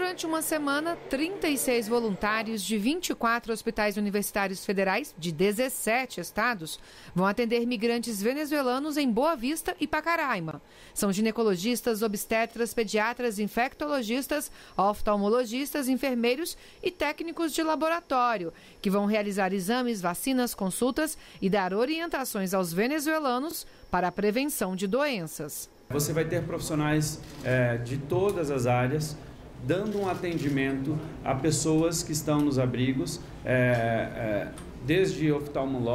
Durante uma semana, 36 voluntários de 24 hospitais universitários federais de 17 estados vão atender migrantes venezuelanos em Boa Vista e Pacaraima. São ginecologistas, obstetras, pediatras, infectologistas, oftalmologistas, enfermeiros e técnicos de laboratório, que vão realizar exames, vacinas, consultas e dar orientações aos venezuelanos para a prevenção de doenças. Você vai ter profissionais é, de todas as áreas dando um atendimento a pessoas que estão nos abrigos, é, é, desde oftalmolo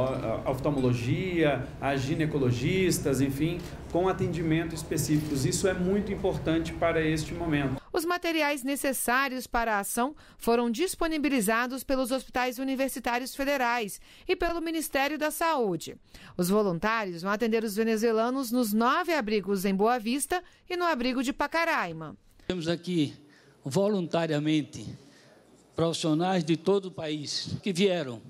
oftalmologia a ginecologistas, enfim, com atendimento específicos. Isso é muito importante para este momento. Os materiais necessários para a ação foram disponibilizados pelos hospitais universitários federais e pelo Ministério da Saúde. Os voluntários vão atender os venezuelanos nos nove abrigos em Boa Vista e no abrigo de Pacaraima. Temos aqui voluntariamente profissionais de todo o país que vieram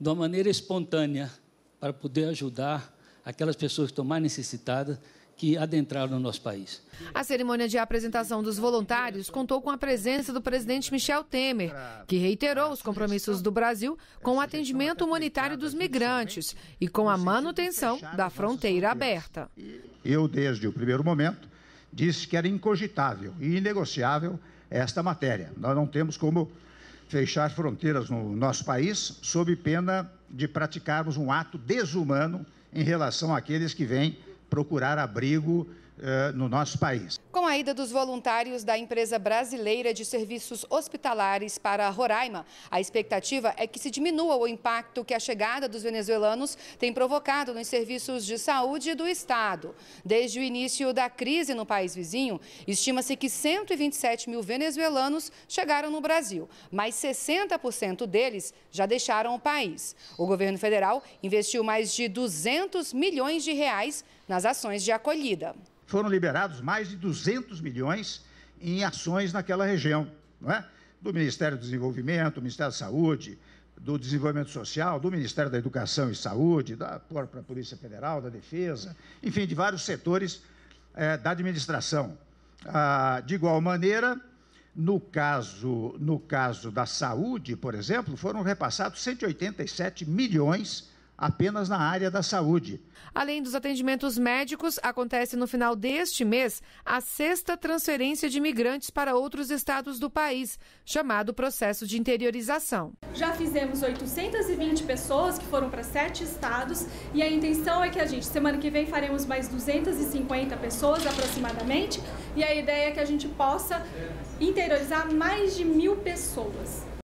de uma maneira espontânea para poder ajudar aquelas pessoas que estão mais necessitadas que adentraram no nosso país. A cerimônia de apresentação dos voluntários contou com a presença do presidente Michel Temer, que reiterou os compromissos do Brasil com o atendimento humanitário dos migrantes e com a manutenção da fronteira aberta. Eu, desde o primeiro momento, disse que era incogitável e inegociável esta matéria. Nós não temos como fechar fronteiras no nosso país sob pena de praticarmos um ato desumano em relação àqueles que vêm procurar abrigo eh, no nosso país. Com a ida dos voluntários da empresa brasileira de serviços hospitalares para Roraima, a expectativa é que se diminua o impacto que a chegada dos venezuelanos tem provocado nos serviços de saúde do Estado. Desde o início da crise no país vizinho, estima-se que 127 mil venezuelanos chegaram no Brasil, mas 60% deles já deixaram o país. O governo federal investiu mais de 200 milhões de reais nas ações de acolhida foram liberados mais de 200 milhões em ações naquela região, não é? Do Ministério do Desenvolvimento, do Ministério da Saúde, do Desenvolvimento Social, do Ministério da Educação e Saúde, da própria Polícia Federal, da Defesa, enfim, de vários setores é, da administração. Ah, de igual maneira, no caso, no caso da saúde, por exemplo, foram repassados 187 milhões apenas na área da saúde. Além dos atendimentos médicos, acontece no final deste mês a sexta transferência de imigrantes para outros estados do país, chamado processo de interiorização. Já fizemos 820 pessoas que foram para sete estados e a intenção é que a gente, semana que vem, faremos mais 250 pessoas aproximadamente e a ideia é que a gente possa interiorizar mais de mil pessoas.